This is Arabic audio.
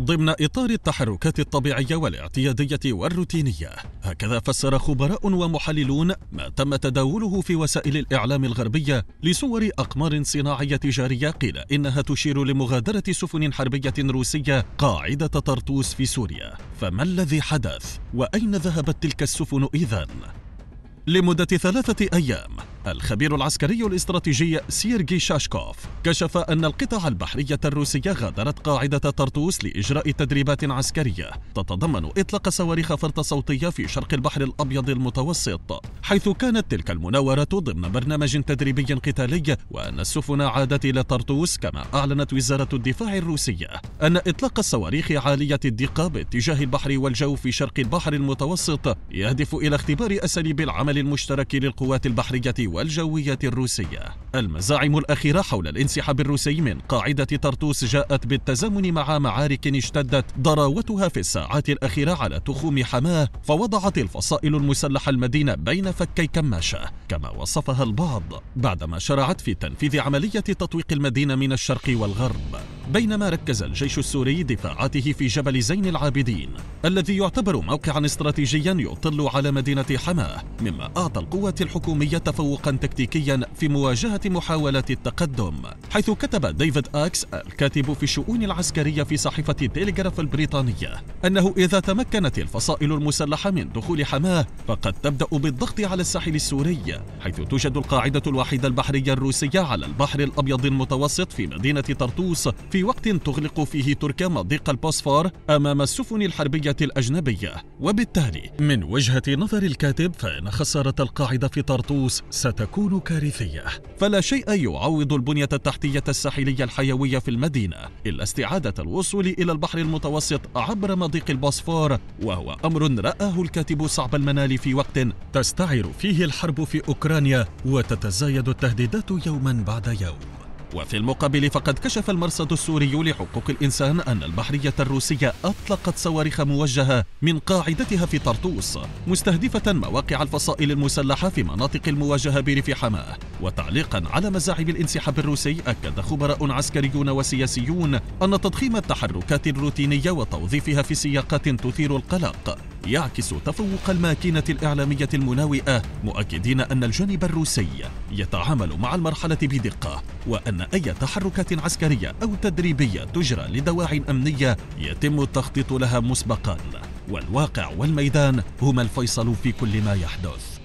ضمن إطار التحركات الطبيعية والاعتيادية والروتينية هكذا فسر خبراء ومحللون ما تم تداوله في وسائل الإعلام الغربية لصور أقمار صناعية جارية قيل إنها تشير لمغادرة سفن حربية روسية قاعدة طرطوس في سوريا فما الذي حدث؟ وأين ذهبت تلك السفن إذن؟ لمدة ثلاثة أيام الخبير العسكري الاستراتيجي سيرجي شاشكوف كشف أن القطع البحرية الروسية غادرت قاعدة طرطوس لإجراء تدريبات عسكرية تتضمن إطلاق صواريخ فرط صوتية في شرق البحر الأبيض المتوسط حيث كانت تلك المناورة ضمن برنامج تدريبي قتالي وأن السفن عادت إلى طرطوس كما أعلنت وزارة الدفاع الروسية أن إطلاق الصواريخ عالية الدقة باتجاه البحر والجو في شرق البحر المتوسط يهدف إلى اختبار أساليب العمل المشترك للقوات البحرية والجوية الروسية المزاعم الأخيرة حول الانسحاب الروسي من قاعدة طرطوس جاءت بالتزامن مع معارك اشتدت ضراوتها في الساعات الأخيرة على تخوم حماه فوضعت الفصائل المسلحة المدينة بين فكي كماشة كما وصفها البعض بعدما شرعت في تنفيذ عملية تطويق المدينة من الشرق والغرب بينما ركز الجيش السوري دفاعاته في جبل زين العابدين الذي يعتبر موقعا استراتيجيا يطل على مدينة حماة مما أعطى القوات الحكومية تفوقا تكتيكيا في مواجهة محاولات التقدم حيث كتب ديفيد آكس الكاتب في الشؤون العسكرية في صحيفة تيليغراف البريطانية أنه إذا تمكنت الفصائل المسلحة من دخول حماة فقد تبدأ بالضغط على الساحل السوري حيث توجد القاعدة الوحيدة البحرية الروسية على البحر الأبيض المتوسط في مدينة طرطوس في في وقت تغلق فيه تركيا مضيق البوسفور أمام السفن الحربية الأجنبية وبالتالي من وجهة نظر الكاتب فإن خسارة القاعدة في طرطوس ستكون كارثية فلا شيء يعوض البنية التحتية الساحلية الحيوية في المدينة إلا استعادة الوصول إلى البحر المتوسط عبر مضيق البوسفور وهو أمر رآه الكاتب صعب المنال في وقت تستعر فيه الحرب في أوكرانيا وتتزايد التهديدات يوما بعد يوم وفي المقابل فقد كشف المرصد السوري لحقوق الإنسان أن البحرية الروسية أطلقت صواريخ موجهة من قاعدتها في طرطوس مستهدفة مواقع الفصائل المسلحة في مناطق المواجهة بريف حماه وتعليقا على مزاعم الانسحاب الروسي أكد خبراء عسكريون وسياسيون أن تضخيم التحركات الروتينية وتوظيفها في سياقات تثير القلق يعكس تفوق الماكينة الإعلامية المناوئة مؤكدين أن الجانب الروسي يتعامل مع المرحلة بدقة وأن أي تحركات عسكرية أو تدريبية تجرى لدواعي أمنية يتم التخطيط لها مسبقا والواقع والميدان هما الفيصل في كل ما يحدث